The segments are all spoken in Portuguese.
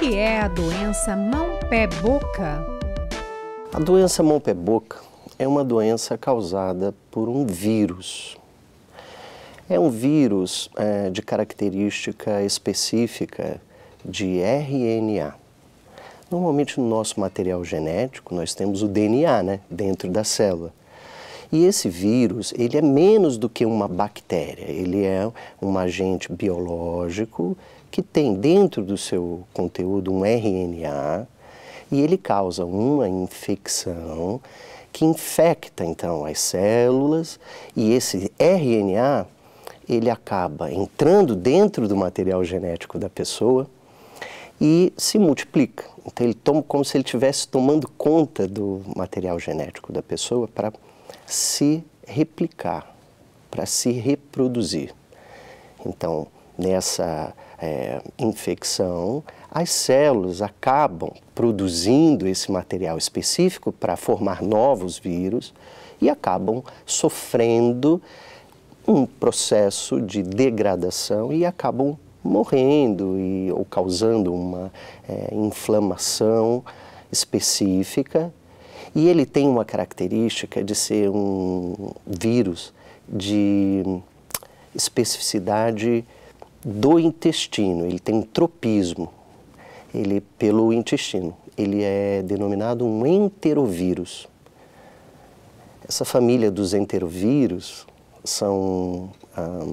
que é a doença mão-pé-boca? A doença mão-pé-boca é uma doença causada por um vírus. É um vírus é, de característica específica de RNA. Normalmente no nosso material genético nós temos o DNA né, dentro da célula. E esse vírus, ele é menos do que uma bactéria, ele é um agente biológico que tem dentro do seu conteúdo um RNA e ele causa uma infecção que infecta então as células e esse RNA ele acaba entrando dentro do material genético da pessoa e se multiplica. Então ele toma como se ele estivesse tomando conta do material genético da pessoa para se replicar, para se reproduzir. Então, nessa é, infecção, as células acabam produzindo esse material específico para formar novos vírus e acabam sofrendo um processo de degradação e acabam morrendo e, ou causando uma é, inflamação específica e ele tem uma característica de ser um vírus de especificidade do intestino, ele tem um tropismo, ele pelo intestino. Ele é denominado um enterovírus. Essa família dos enterovírus são ah,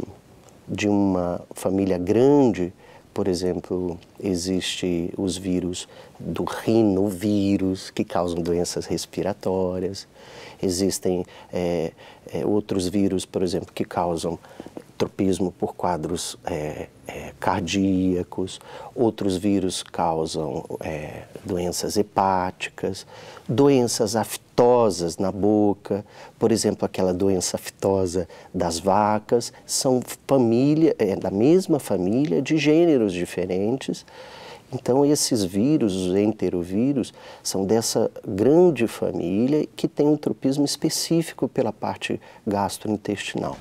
de uma família grande por exemplo, existem os vírus do rinovírus, que causam doenças respiratórias. Existem é, é, outros vírus, por exemplo, que causam tropismo por quadros é, é, cardíacos, outros vírus causam é, doenças hepáticas, doenças aftosas na boca, por exemplo, aquela doença aftosa das vacas, são família, é, da mesma família, de gêneros diferentes, então, esses vírus, os enterovírus, são dessa grande família que tem um tropismo específico pela parte gastrointestinal.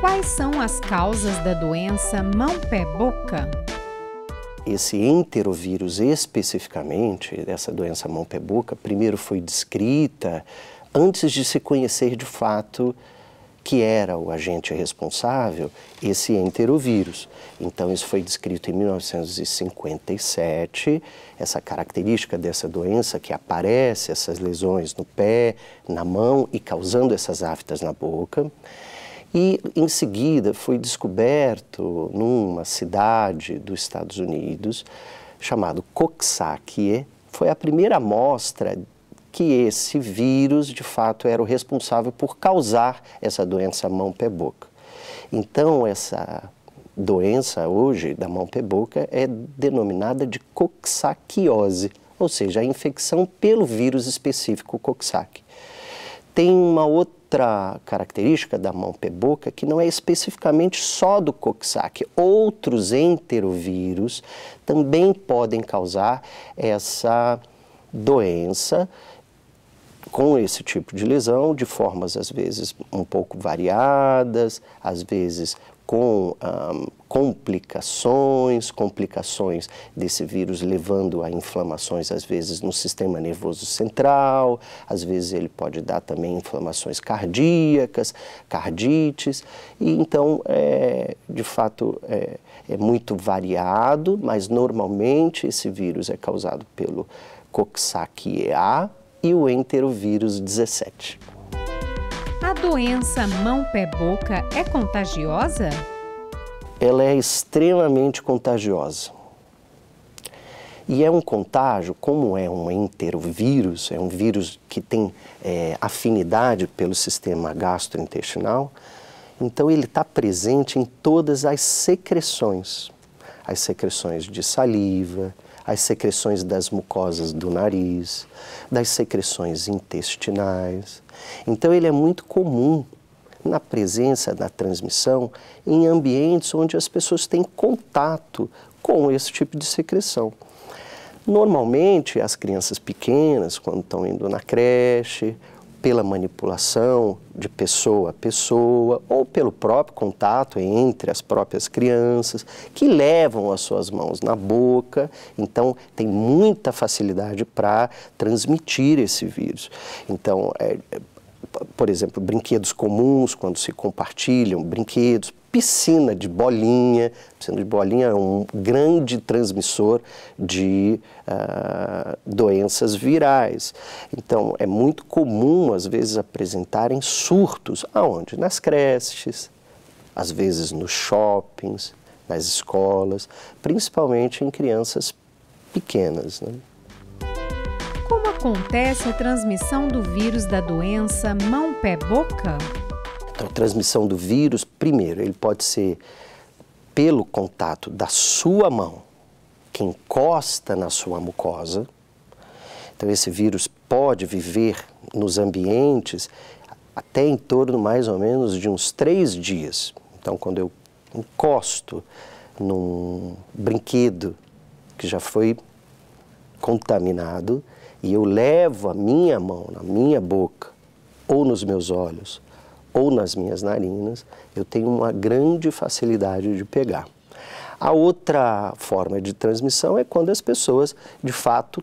Quais são as causas da doença mão-pé-boca? Esse enterovírus especificamente, dessa doença mão-pé-boca, primeiro foi descrita antes de se conhecer de fato que era o agente responsável, esse é enterovírus. Então, isso foi descrito em 1957, essa característica dessa doença que aparece, essas lesões no pé, na mão e causando essas aftas na boca. E, em seguida, foi descoberto numa cidade dos Estados Unidos, chamado Coxsackie, foi a primeira amostra que esse vírus de fato era o responsável por causar essa doença mão-pé-boca. Então, essa doença hoje da mão-pé-boca é denominada de coxaquiose, ou seja, a infecção pelo vírus específico coxaque. Tem uma outra característica da mão-pé-boca que não é especificamente só do coxaque. Outros enterovírus também podem causar essa doença com esse tipo de lesão, de formas às vezes um pouco variadas, às vezes com um, complicações, complicações desse vírus levando a inflamações às vezes no sistema nervoso central, às vezes ele pode dar também inflamações cardíacas, cardites, e então é, de fato é, é muito variado, mas normalmente esse vírus é causado pelo Coxsackie A, e o enterovírus 17. A doença mão-pé-boca é contagiosa? Ela é extremamente contagiosa. E é um contágio, como é um enterovírus, é um vírus que tem é, afinidade pelo sistema gastrointestinal, então ele está presente em todas as secreções. As secreções de saliva, as secreções das mucosas do nariz, das secreções intestinais. Então, ele é muito comum na presença da transmissão em ambientes onde as pessoas têm contato com esse tipo de secreção. Normalmente, as crianças pequenas, quando estão indo na creche, pela manipulação de pessoa a pessoa ou pelo próprio contato entre as próprias crianças que levam as suas mãos na boca, então tem muita facilidade para transmitir esse vírus. Então, é, é, por exemplo, brinquedos comuns quando se compartilham, brinquedos piscina de bolinha. A piscina de bolinha é um grande transmissor de uh, doenças virais. Então, é muito comum, às vezes, apresentarem surtos. Aonde? Nas creches, às vezes nos shoppings, nas escolas, principalmente em crianças pequenas. Né? Como acontece a transmissão do vírus da doença mão-pé-boca? a transmissão do vírus, primeiro, ele pode ser pelo contato da sua mão, que encosta na sua mucosa. Então, esse vírus pode viver nos ambientes até em torno mais ou menos de uns três dias. Então, quando eu encosto num brinquedo que já foi contaminado e eu levo a minha mão na minha boca ou nos meus olhos ou nas minhas narinas, eu tenho uma grande facilidade de pegar. A outra forma de transmissão é quando as pessoas, de fato,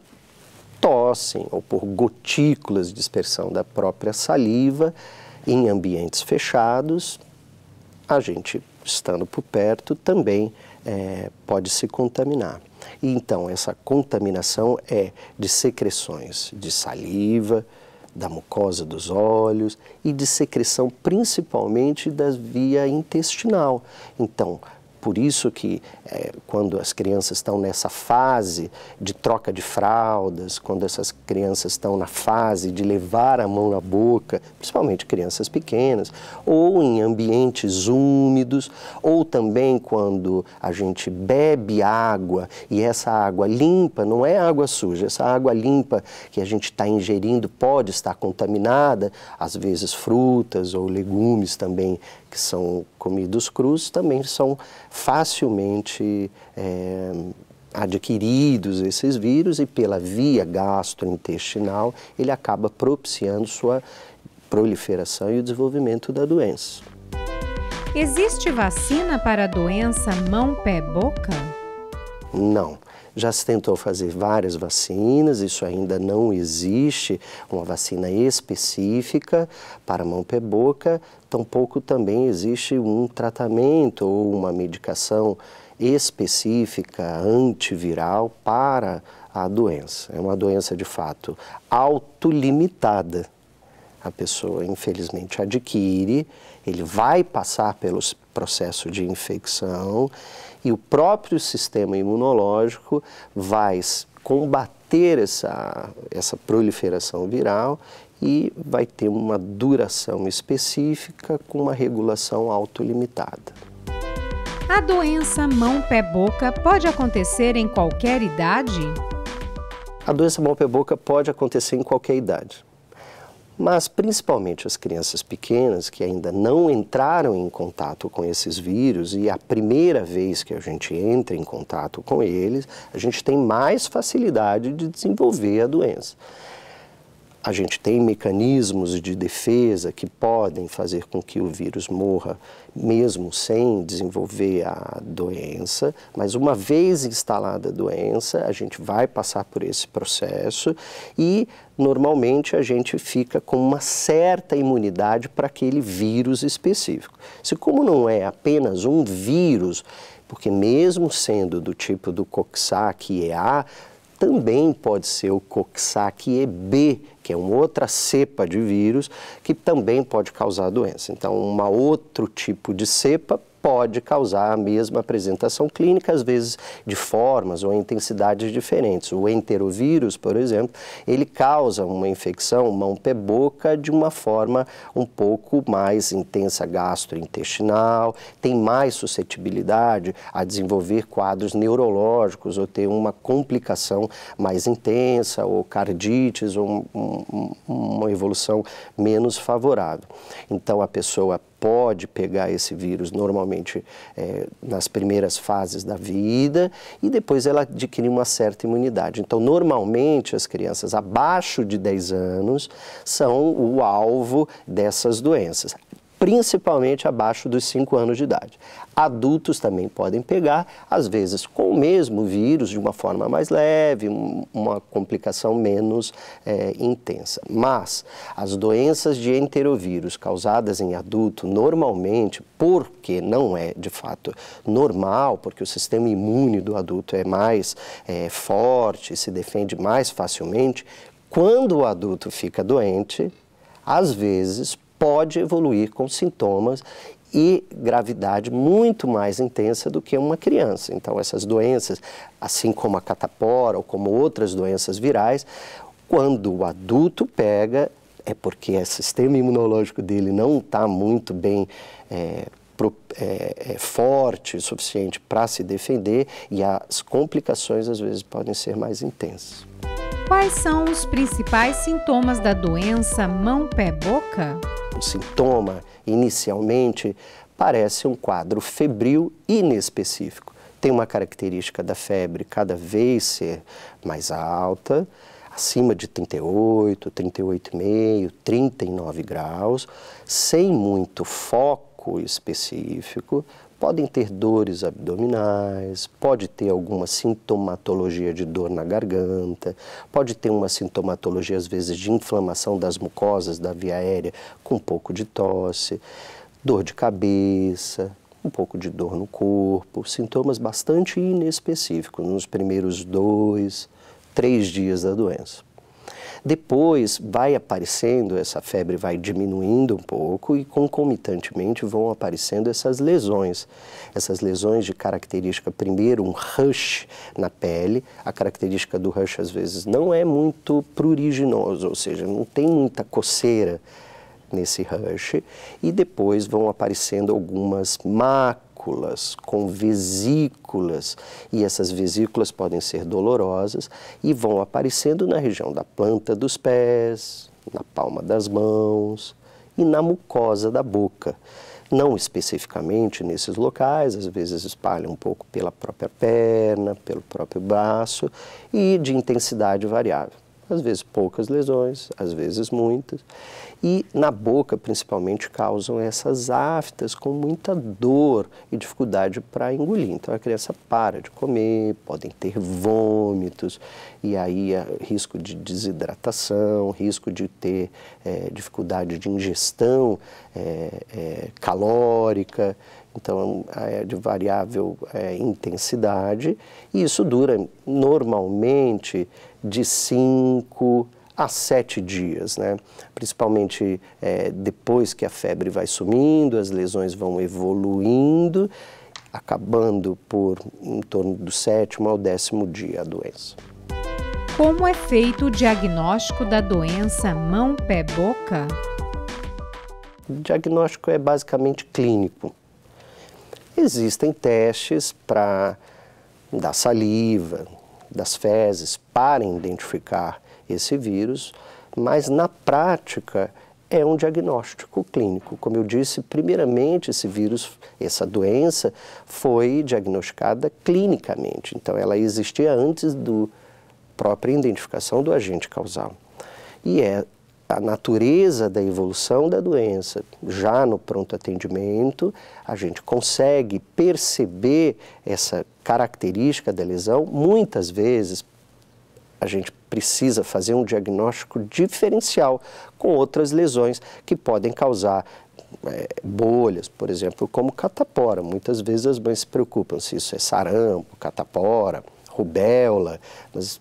tossem ou por gotículas de dispersão da própria saliva em ambientes fechados. A gente, estando por perto, também é, pode se contaminar. E, então, essa contaminação é de secreções de saliva, da mucosa dos olhos e de secreção principalmente da via intestinal. Então, por isso que é, quando as crianças estão nessa fase de troca de fraldas, quando essas crianças estão na fase de levar a mão na boca, principalmente crianças pequenas, ou em ambientes úmidos, ou também quando a gente bebe água e essa água limpa, não é água suja, essa água limpa que a gente está ingerindo pode estar contaminada, às vezes frutas ou legumes também que são comidos crus também são facilmente é, adquiridos esses vírus e pela via gastrointestinal ele acaba propiciando sua proliferação e o desenvolvimento da doença. Existe vacina para a doença mão-pé-boca? Não. Já se tentou fazer várias vacinas, isso ainda não existe uma vacina específica para mão pé boca, tampouco também existe um tratamento ou uma medicação específica antiviral para a doença. É uma doença de fato autolimitada. A pessoa infelizmente adquire, ele vai passar pelos processo de infecção e o próprio sistema imunológico vai combater essa, essa proliferação viral e vai ter uma duração específica com uma regulação autolimitada. A doença mão-pé-boca pode acontecer em qualquer idade? A doença mão-pé-boca pode acontecer em qualquer idade mas principalmente as crianças pequenas que ainda não entraram em contato com esses vírus e é a primeira vez que a gente entra em contato com eles, a gente tem mais facilidade de desenvolver a doença a gente tem mecanismos de defesa que podem fazer com que o vírus morra, mesmo sem desenvolver a doença, mas uma vez instalada a doença, a gente vai passar por esse processo e normalmente a gente fica com uma certa imunidade para aquele vírus específico. Se como não é apenas um vírus, porque mesmo sendo do tipo do Coxsackie A também pode ser o Coxsackie EB, que é uma outra cepa de vírus que também pode causar doença. Então, um outro tipo de cepa pode causar a mesma apresentação clínica, às vezes de formas ou intensidades diferentes. O enterovírus, por exemplo, ele causa uma infecção mão-pé-boca de uma forma um pouco mais intensa gastrointestinal, tem mais suscetibilidade a desenvolver quadros neurológicos ou ter uma complicação mais intensa, ou cardites, ou um, um, uma evolução menos favorável. Então a pessoa pode pegar esse vírus normalmente é, nas primeiras fases da vida e depois ela adquire uma certa imunidade. Então, normalmente, as crianças abaixo de 10 anos são o alvo dessas doenças principalmente abaixo dos 5 anos de idade. Adultos também podem pegar, às vezes com o mesmo vírus, de uma forma mais leve, uma complicação menos é, intensa. Mas as doenças de enterovírus causadas em adulto, normalmente, porque não é de fato normal, porque o sistema imune do adulto é mais é, forte, se defende mais facilmente, quando o adulto fica doente, às vezes pode evoluir com sintomas e gravidade muito mais intensa do que uma criança. Então, essas doenças, assim como a catapora ou como outras doenças virais, quando o adulto pega, é porque o sistema imunológico dele não está muito bem é, é, é forte o suficiente para se defender e as complicações às vezes podem ser mais intensas. Quais são os principais sintomas da doença mão-pé-boca? O sintoma, inicialmente, parece um quadro febril inespecífico. Tem uma característica da febre cada vez ser mais alta, acima de 38, 38,5, 39 graus, sem muito foco específico, podem ter dores abdominais, pode ter alguma sintomatologia de dor na garganta, pode ter uma sintomatologia às vezes de inflamação das mucosas da via aérea com um pouco de tosse, dor de cabeça, um pouco de dor no corpo, sintomas bastante inespecíficos nos primeiros dois, três dias da doença. Depois vai aparecendo, essa febre vai diminuindo um pouco e concomitantemente vão aparecendo essas lesões. Essas lesões de característica, primeiro, um rush na pele. A característica do rush às vezes não é muito pruriginoso, ou seja, não tem muita coceira nesse rush. E depois vão aparecendo algumas macros vesículas, com vesículas, e essas vesículas podem ser dolorosas e vão aparecendo na região da planta dos pés, na palma das mãos e na mucosa da boca. Não especificamente nesses locais, às vezes espalha um pouco pela própria perna, pelo próprio braço e de intensidade variável às vezes poucas lesões, às vezes muitas. E na boca, principalmente, causam essas aftas com muita dor e dificuldade para engolir. Então a criança para de comer, podem ter vômitos, e aí eh, risco de desidratação, risco de ter é, dificuldade de ingestão é, é, calórica então é de variável é, intensidade, e isso dura normalmente de 5 a 7 dias, né? principalmente é, depois que a febre vai sumindo, as lesões vão evoluindo, acabando por em torno do sétimo ao décimo dia a doença. Como é feito o diagnóstico da doença mão-pé-boca? O diagnóstico é basicamente clínico. Existem testes para da saliva, das fezes, para identificar esse vírus, mas na prática é um diagnóstico clínico. Como eu disse, primeiramente esse vírus, essa doença foi diagnosticada clinicamente. Então ela existia antes da própria identificação do agente causal. E é a natureza da evolução da doença, já no pronto atendimento, a gente consegue perceber essa característica da lesão. Muitas vezes a gente precisa fazer um diagnóstico diferencial com outras lesões que podem causar é, bolhas, por exemplo, como catapora. Muitas vezes as mães se preocupam se isso é sarampo, catapora, rubéola, mas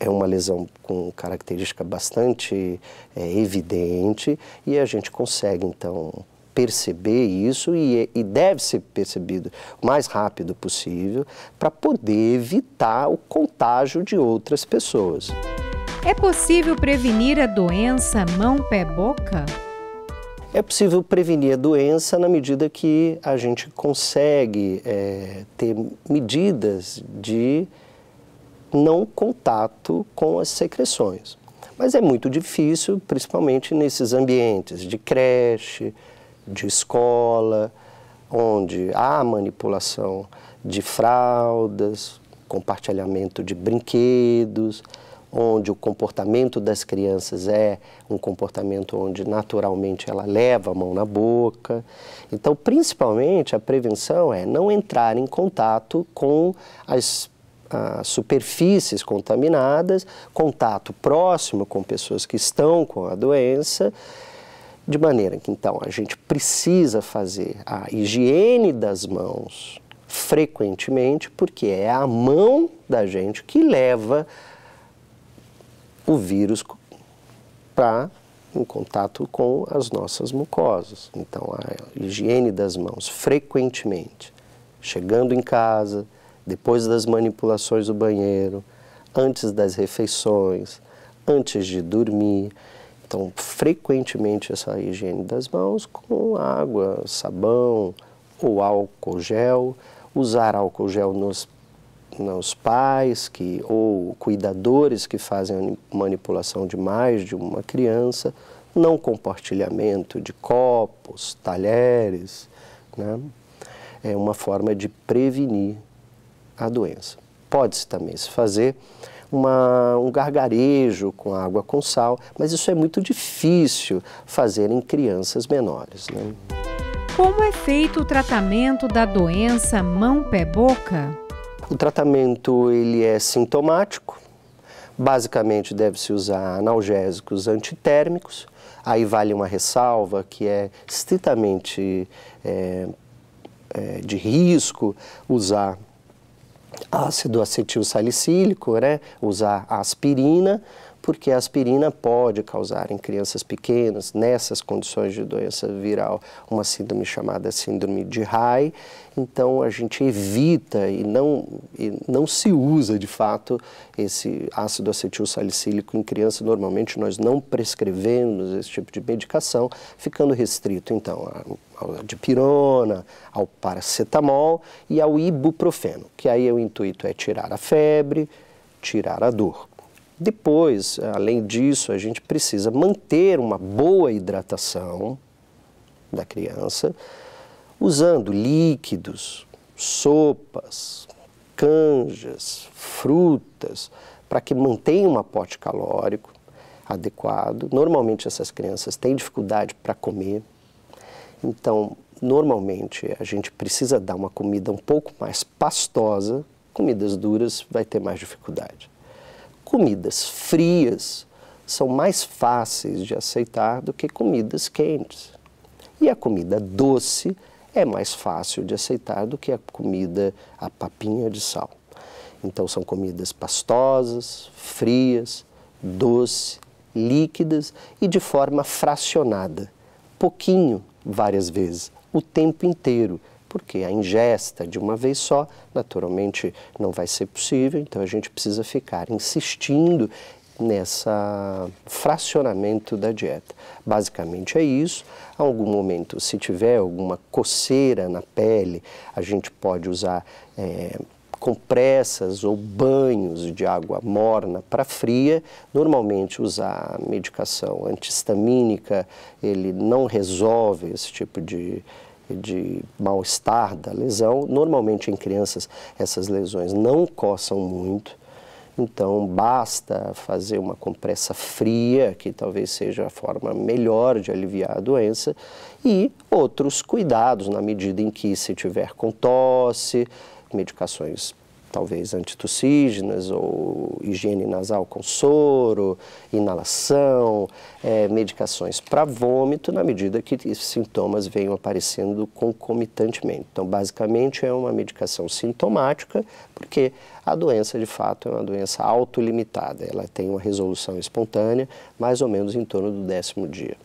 é uma lesão com característica bastante é, evidente e a gente consegue então perceber isso e, é, e deve ser percebido o mais rápido possível para poder evitar o contágio de outras pessoas. É possível prevenir a doença mão-pé-boca? É possível prevenir a doença na medida que a gente consegue é, ter medidas de não contato com as secreções. Mas é muito difícil, principalmente nesses ambientes de creche, de escola, onde há manipulação de fraldas, compartilhamento de brinquedos, onde o comportamento das crianças é um comportamento onde naturalmente ela leva a mão na boca. Então, principalmente a prevenção é não entrar em contato com as a superfícies contaminadas, contato próximo com pessoas que estão com a doença, de maneira que então a gente precisa fazer a higiene das mãos frequentemente, porque é a mão da gente que leva o vírus para em contato com as nossas mucosas. Então, a higiene das mãos frequentemente, chegando em casa, depois das manipulações do banheiro, antes das refeições, antes de dormir. Então, frequentemente essa higiene das mãos com água, sabão ou álcool gel, usar álcool gel nos, nos pais que, ou cuidadores que fazem manipulação de mais de uma criança, não compartilhamento de copos, talheres, né? é uma forma de prevenir a doença. Pode-se também se fazer uma, um gargarejo com água com sal, mas isso é muito difícil fazer em crianças menores. Né? Como é feito o tratamento da doença mão-pé-boca? O tratamento ele é sintomático. Basicamente deve-se usar analgésicos antitérmicos. Aí vale uma ressalva que é estritamente é, é, de risco usar ácido acetil salicílico, né? usar aspirina, porque a aspirina pode causar em crianças pequenas, nessas condições de doença viral, uma síndrome chamada síndrome de Rai. Então a gente evita e não, e não se usa de fato esse ácido acetil salicílico em criança. Normalmente nós não prescrevemos esse tipo de medicação, ficando restrito então à dipirona, ao paracetamol e ao ibuprofeno, que aí o intuito é tirar a febre, tirar a dor. Depois, além disso, a gente precisa manter uma boa hidratação da criança, usando líquidos, sopas, canjas, frutas, para que mantenha um aporte calórico adequado. Normalmente essas crianças têm dificuldade para comer, então normalmente a gente precisa dar uma comida um pouco mais pastosa, comidas duras vai ter mais dificuldade comidas frias são mais fáceis de aceitar do que comidas quentes. E a comida doce é mais fácil de aceitar do que a comida, a papinha de sal. Então são comidas pastosas, frias, doce, líquidas e de forma fracionada, pouquinho várias vezes, o tempo inteiro, porque a ingesta de uma vez só, naturalmente, não vai ser possível, então a gente precisa ficar insistindo nessa fracionamento da dieta. Basicamente é isso. A algum momento, se tiver alguma coceira na pele, a gente pode usar é, compressas ou banhos de água morna para fria. Normalmente usar medicação antihistamínica, ele não resolve esse tipo de de mal-estar da lesão. Normalmente em crianças essas lesões não coçam muito, então basta fazer uma compressa fria, que talvez seja a forma melhor de aliviar a doença, e outros cuidados na medida em que se tiver com tosse, medicações talvez antitussígenas ou higiene nasal com soro, inalação, é, medicações para vômito, na medida que esses sintomas venham aparecendo concomitantemente. Então, basicamente, é uma medicação sintomática, porque a doença, de fato, é uma doença autolimitada. Ela tem uma resolução espontânea, mais ou menos em torno do décimo dia.